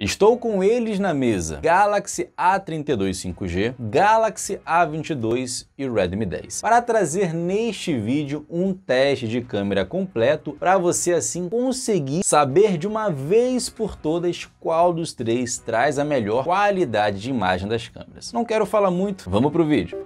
Estou com eles na mesa: Galaxy A32 5G, Galaxy A22 e Redmi 10. Para trazer neste vídeo um teste de câmera completo para você assim conseguir saber de uma vez por todas qual dos três traz a melhor qualidade de imagem das câmeras. Não quero falar muito, vamos para o vídeo.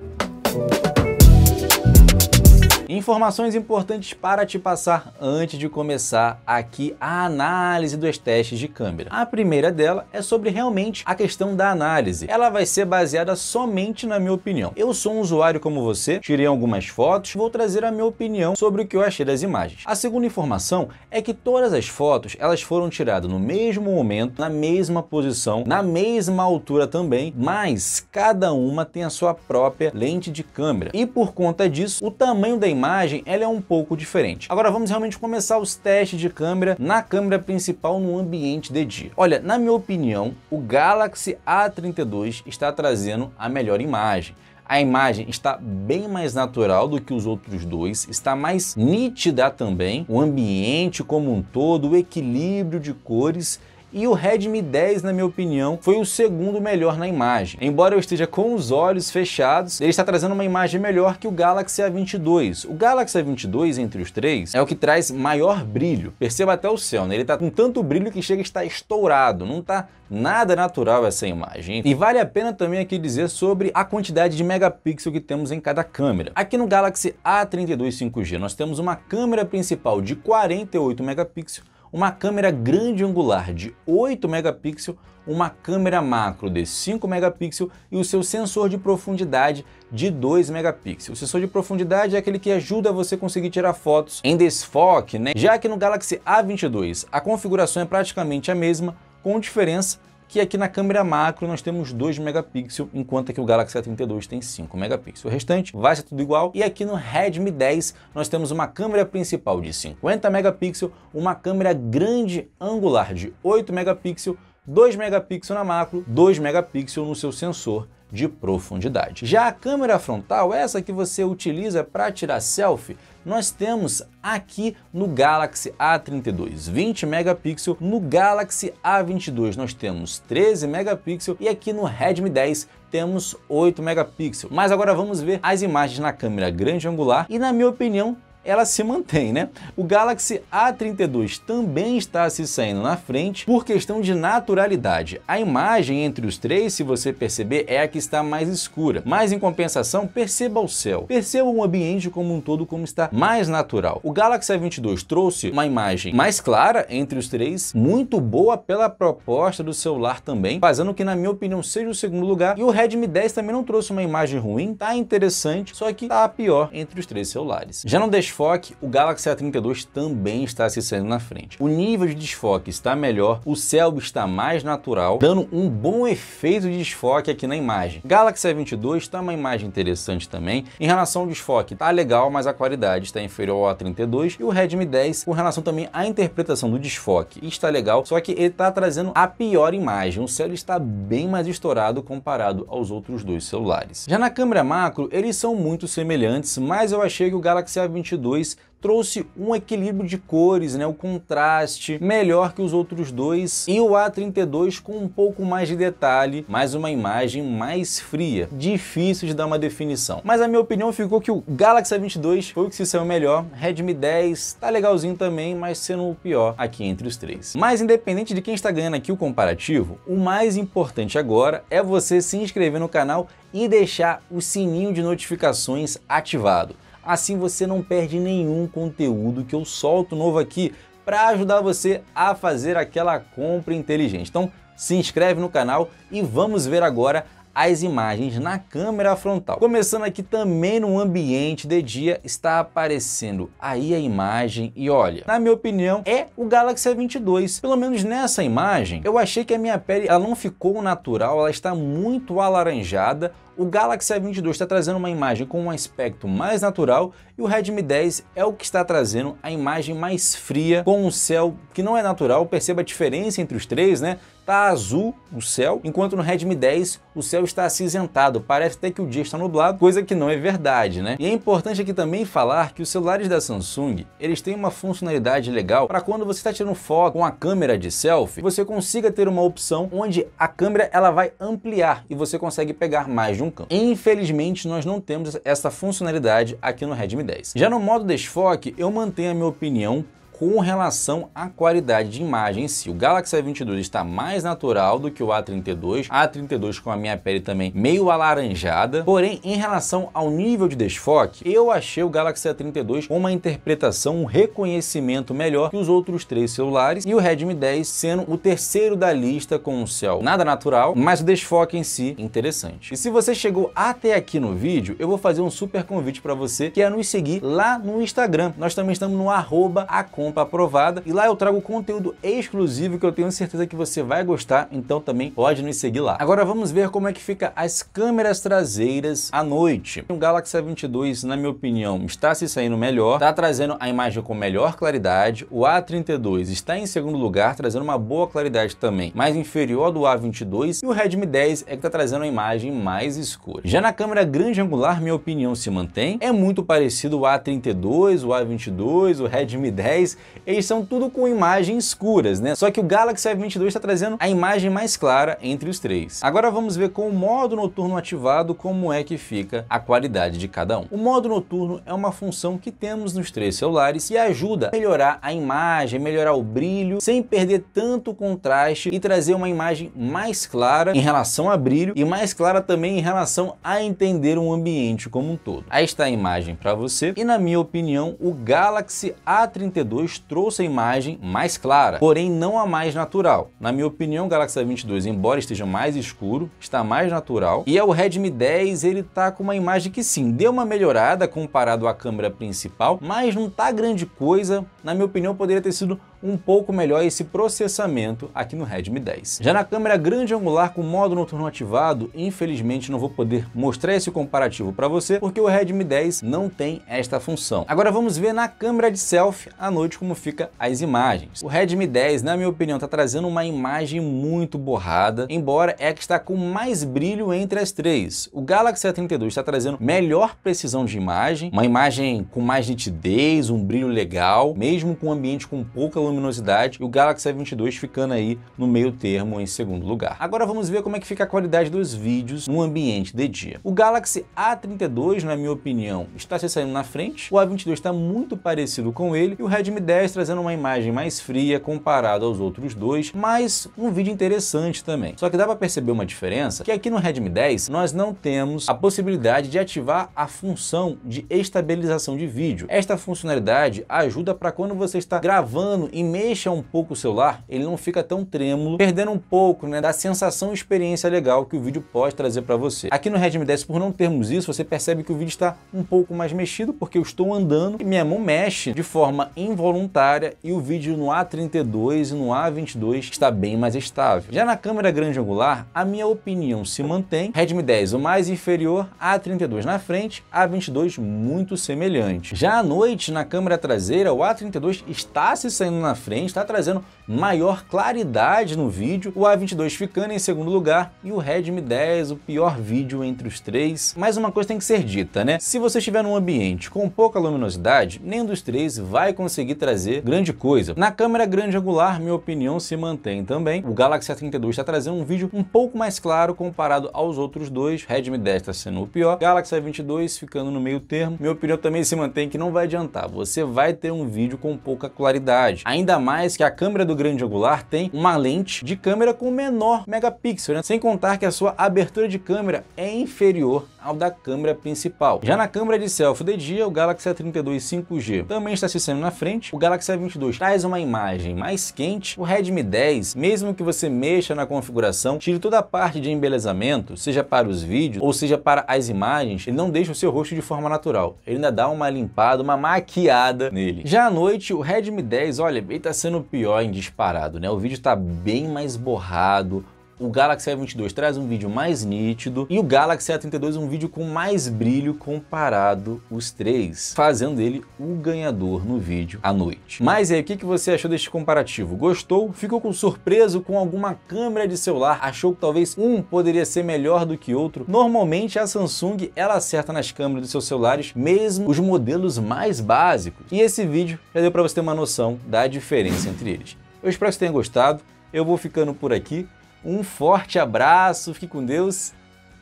Informações importantes para te passar antes de começar aqui a análise dos testes de câmera. A primeira dela é sobre realmente a questão da análise. Ela vai ser baseada somente na minha opinião. Eu sou um usuário como você, tirei algumas fotos, vou trazer a minha opinião sobre o que eu achei das imagens. A segunda informação é que todas as fotos elas foram tiradas no mesmo momento, na mesma posição, na mesma altura também, mas cada uma tem a sua própria lente de câmera. E por conta disso, o tamanho da imagem ela é um pouco diferente. Agora vamos realmente começar os testes de câmera na câmera principal no ambiente de dia. Olha, na minha opinião, o Galaxy A32 está trazendo a melhor imagem. A imagem está bem mais natural do que os outros dois, está mais nítida também, o ambiente como um todo, o equilíbrio de cores e o Redmi 10, na minha opinião, foi o segundo melhor na imagem. Embora eu esteja com os olhos fechados, ele está trazendo uma imagem melhor que o Galaxy A22. O Galaxy A22, entre os três, é o que traz maior brilho. Perceba até o céu, né? Ele está com tanto brilho que chega a estar estourado, não está nada natural essa imagem. E vale a pena também aqui dizer sobre a quantidade de megapixel que temos em cada câmera. Aqui no Galaxy A32 5G nós temos uma câmera principal de 48 megapixels uma câmera grande angular de 8 megapixels, uma câmera macro de 5 megapixels e o seu sensor de profundidade de 2 megapixels. O sensor de profundidade é aquele que ajuda você a conseguir tirar fotos em desfoque, né? Já que no Galaxy A22 a configuração é praticamente a mesma, com diferença que aqui na câmera macro nós temos 2 megapixels, enquanto que o Galaxy A32 tem 5 megapixels. O restante vai ser tudo igual. E aqui no Redmi 10 nós temos uma câmera principal de 50 megapixels, uma câmera grande angular de 8 megapixels, 2 megapixels na macro, 2 megapixels no seu sensor de profundidade. Já a câmera frontal, essa que você utiliza para tirar selfie, nós temos aqui no Galaxy A32 20 megapixels no Galaxy A22 nós temos 13 megapixels e aqui no Redmi 10 temos 8 megapixels Mas agora vamos ver as imagens na câmera grande angular e na minha opinião ela se mantém, né? O Galaxy A32 também está se saindo na frente por questão de naturalidade. A imagem entre os três, se você perceber, é a que está mais escura, mas em compensação, perceba o céu, perceba o ambiente como um todo como está mais natural. O Galaxy A22 trouxe uma imagem mais clara entre os três, muito boa pela proposta do celular também, fazendo que na minha opinião seja o segundo lugar, e o Redmi 10 também não trouxe uma imagem ruim, tá interessante, só que tá pior entre os três celulares. Já não deixou desfoque, o Galaxy A32 também está se saindo na frente. O nível de desfoque está melhor, o céu está mais natural, dando um bom efeito de desfoque aqui na imagem. Galaxy A22 está uma imagem interessante também. Em relação ao desfoque, está legal, mas a qualidade está inferior ao A32. E o Redmi 10, com relação também à interpretação do desfoque, está legal, só que ele está trazendo a pior imagem. O céu está bem mais estourado comparado aos outros dois celulares. Já na câmera macro, eles são muito semelhantes, mas eu achei que o Galaxy A22 2 trouxe um equilíbrio de cores, né, o contraste melhor que os outros dois e o A32 com um pouco mais de detalhe, mais uma imagem mais fria, difícil de dar uma definição. Mas a minha opinião ficou que o Galaxy A22 foi o que se saiu melhor, Redmi 10 tá legalzinho também, mas sendo o pior aqui entre os três. Mas independente de quem está ganhando aqui o comparativo, o mais importante agora é você se inscrever no canal e deixar o sininho de notificações ativado. Assim você não perde nenhum conteúdo que eu solto novo aqui para ajudar você a fazer aquela compra inteligente. Então, se inscreve no canal e vamos ver agora as imagens na câmera frontal. Começando aqui também no ambiente de dia, está aparecendo aí a imagem e olha, na minha opinião, é o Galaxy A22. Pelo menos nessa imagem, eu achei que a minha pele ela não ficou natural, ela está muito alaranjada, o Galaxy A22 está trazendo uma imagem com um aspecto mais natural e o Redmi 10 é o que está trazendo a imagem mais fria com um céu que não é natural, perceba a diferença entre os três, né? Tá azul o céu, enquanto no Redmi 10 o céu está acinzentado, parece até que o dia está nublado, coisa que não é verdade, né? E é importante aqui também falar que os celulares da Samsung, eles têm uma funcionalidade legal para quando você está tirando foto com a câmera de selfie, você consiga ter uma opção onde a câmera ela vai ampliar e você consegue pegar mais de um campo. Infelizmente, nós não temos essa funcionalidade aqui no Redmi já no modo desfoque, eu mantenho a minha opinião com relação à qualidade de imagem em si. O Galaxy a 22 está mais natural do que o A32, A32 com a minha pele também meio alaranjada, porém em relação ao nível de desfoque, eu achei o Galaxy A32 com uma interpretação, um reconhecimento melhor que os outros três celulares e o Redmi 10 sendo o terceiro da lista com um céu nada natural, mas o desfoque em si interessante. E se você chegou até aqui no vídeo, eu vou fazer um super convite para você que é nos seguir lá no Instagram. Nós também estamos no arroba compra aprovada. E lá eu trago conteúdo exclusivo que eu tenho certeza que você vai gostar, então também pode nos seguir lá. Agora vamos ver como é que fica as câmeras traseiras à noite. O Galaxy A22, na minha opinião, está se saindo melhor, está trazendo a imagem com melhor claridade. O A32 está em segundo lugar, trazendo uma boa claridade também, mais inferior ao do A22. E o Redmi 10 é que está trazendo a imagem mais escura. Já na câmera grande angular, minha opinião se mantém. É muito parecido o A32, o A22, o Redmi 10 eles são tudo com imagens escuras, né? Só que o Galaxy f 22 está trazendo a imagem mais clara entre os três. Agora vamos ver com o modo noturno ativado como é que fica a qualidade de cada um. O modo noturno é uma função que temos nos três celulares e ajuda a melhorar a imagem, melhorar o brilho, sem perder tanto contraste e trazer uma imagem mais clara em relação a brilho e mais clara também em relação a entender um ambiente como um todo. Aí está a imagem para você e na minha opinião o Galaxy A32 luz trouxe a imagem mais clara, porém não a mais natural. Na minha opinião, o Galaxy a 22 embora esteja mais escuro, está mais natural. E é o Redmi 10, ele tá com uma imagem que sim, deu uma melhorada comparado à câmera principal, mas não tá grande coisa. Na minha opinião, poderia ter sido um pouco melhor esse processamento aqui no Redmi 10. Já na câmera grande angular com modo noturno ativado, infelizmente não vou poder mostrar esse comparativo para você, porque o Redmi 10 não tem esta função. Agora vamos ver na câmera de selfie à noite como fica as imagens. O Redmi 10, na minha opinião, está trazendo uma imagem muito borrada, embora é que está com mais brilho entre as três. O Galaxy A32 está trazendo melhor precisão de imagem, uma imagem com mais nitidez, um brilho legal, mesmo com um ambiente com pouca luminosidade, e o Galaxy A22 ficando aí no meio termo em segundo lugar. Agora vamos ver como é que fica a qualidade dos vídeos no ambiente de dia. O Galaxy A32, na minha opinião, está se saindo na frente, o A22 está muito parecido com ele e o Redmi 10, trazendo uma imagem mais fria comparado aos outros dois, mas um vídeo interessante também. Só que dá para perceber uma diferença, que aqui no Redmi 10 nós não temos a possibilidade de ativar a função de estabilização de vídeo. Esta funcionalidade ajuda para quando você está gravando e mexa um pouco o celular, ele não fica tão trêmulo, perdendo um pouco né, da sensação e experiência legal que o vídeo pode trazer para você. Aqui no Redmi 10, por não termos isso, você percebe que o vídeo está um pouco mais mexido, porque eu estou andando e minha mão mexe de forma involuntária voluntária e o vídeo no A32 e no A22 está bem mais estável. Já na câmera grande angular, a minha opinião se mantém, Redmi 10 o mais inferior, A32 na frente, A22 muito semelhante. Já à noite, na câmera traseira, o A32 está se saindo na frente, está trazendo maior claridade no vídeo, o A22 ficando em segundo lugar e o Redmi 10 o pior vídeo entre os três. Mas uma coisa tem que ser dita, né? Se você estiver num ambiente com pouca luminosidade, nenhum dos três vai conseguir trazer grande coisa. Na câmera grande angular, minha opinião se mantém também. O Galaxy a 32 está trazendo um vídeo um pouco mais claro comparado aos outros dois. Redmi 10 está sendo o pior, Galaxy a 22 ficando no meio termo. Minha opinião também se mantém que não vai adiantar. Você vai ter um vídeo com pouca claridade. Ainda mais que a câmera do grande angular tem uma lente de câmera com menor megapixel, né? sem contar que a sua abertura de câmera é inferior ao da câmera principal. Já na câmera de selfie de dia, o Galaxy A32 5G também está se sendo na frente, o Galaxy A22 traz uma imagem mais quente, o Redmi 10, mesmo que você mexa na configuração, tire toda a parte de embelezamento, seja para os vídeos ou seja para as imagens, ele não deixa o seu rosto de forma natural, ele ainda dá uma limpada, uma maquiada nele. Já à noite, o Redmi 10, olha, ele está sendo pior em disparado, né? O vídeo está bem mais borrado, o Galaxy a 22 traz um vídeo mais nítido e o Galaxy A32 um vídeo com mais brilho comparado os três, fazendo ele o ganhador no vídeo à noite. Mas aí, o que você achou deste comparativo? Gostou? Ficou com surpreso com alguma câmera de celular? Achou que talvez um poderia ser melhor do que outro? Normalmente a Samsung ela acerta nas câmeras dos seus celulares, mesmo os modelos mais básicos. E esse vídeo já deu para você ter uma noção da diferença entre eles. Eu espero que vocês tenham gostado. Eu vou ficando por aqui. Um forte abraço, fique com Deus.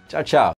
Tchau, tchau.